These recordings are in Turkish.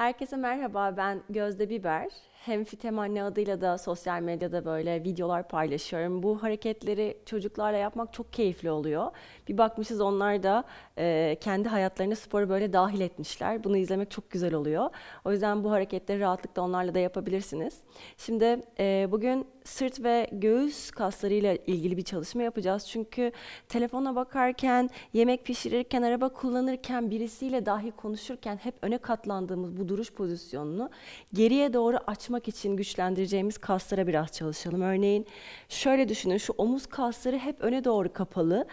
Herkese merhaba ben Gözde Biber hem Fitem Anne adıyla da sosyal medyada böyle videolar paylaşıyorum. Bu hareketleri çocuklarla yapmak çok keyifli oluyor. Bir bakmışız onlar da e, kendi hayatlarına sporu böyle dahil etmişler. Bunu izlemek çok güzel oluyor. O yüzden bu hareketleri rahatlıkla onlarla da yapabilirsiniz. Şimdi e, bugün sırt ve göğüs kaslarıyla ilgili bir çalışma yapacağız. Çünkü telefona bakarken, yemek pişirirken, araba kullanırken, birisiyle dahi konuşurken hep öne katlandığımız bu duruş pozisyonunu geriye doğru açmak açmak için güçlendireceğimiz kaslara biraz çalışalım. Örneğin şöyle düşünün şu omuz kasları hep öne doğru kapalı.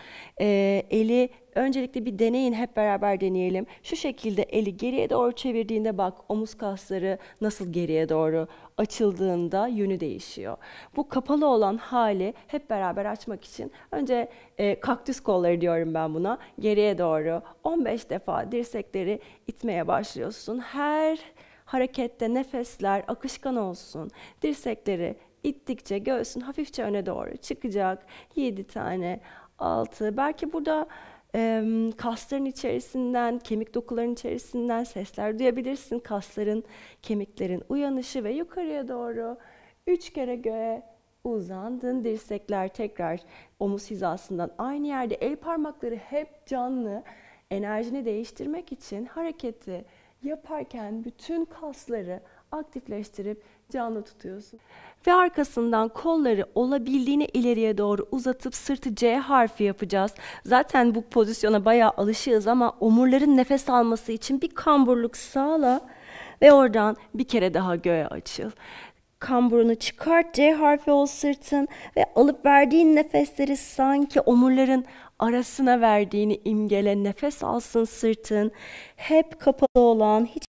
Ee, eli öncelikle bir deneyin hep beraber deneyelim. Şu şekilde eli geriye doğru çevirdiğinde bak omuz kasları nasıl geriye doğru açıldığında yönü değişiyor. Bu kapalı olan hali hep beraber açmak için önce e, kaktüs kolları diyorum ben buna. Geriye doğru 15 defa dirsekleri itmeye başlıyorsun. Her harekette nefesler akışkan olsun. Dirsekleri ittikçe göğsün hafifçe öne doğru çıkacak. 7 tane, 6. Belki burada e, kasların içerisinden, kemik dokuların içerisinden sesler duyabilirsin. Kasların, kemiklerin uyanışı ve yukarıya doğru 3 kere göğe uzandın. Dirsekler tekrar omuz hizasından aynı yerde. El parmakları hep canlı. Enerjini değiştirmek için hareketi yaparken bütün kasları aktifleştirip canlı tutuyorsun. Ve arkasından kolları olabildiğine ileriye doğru uzatıp sırtı C harfi yapacağız. Zaten bu pozisyona bayağı alışığız ama omurların nefes alması için bir kamburluk sağla ve oradan bir kere daha göğe açıl kamburunu çıkart, C harfi ol sırtın ve alıp verdiğin nefesleri sanki omurların arasına verdiğini imgele. Nefes alsın sırtın. Hep kapalı olan, hiç